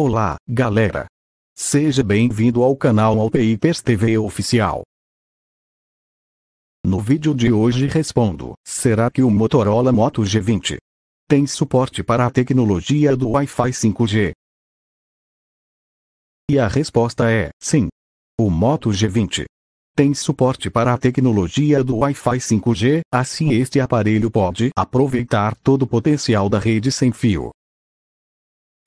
Olá, galera! Seja bem-vindo ao canal Alpeipers TV Oficial. No vídeo de hoje respondo, será que o Motorola Moto G20 tem suporte para a tecnologia do Wi-Fi 5G? E a resposta é, sim. O Moto G20 tem suporte para a tecnologia do Wi-Fi 5G, assim este aparelho pode aproveitar todo o potencial da rede sem fio.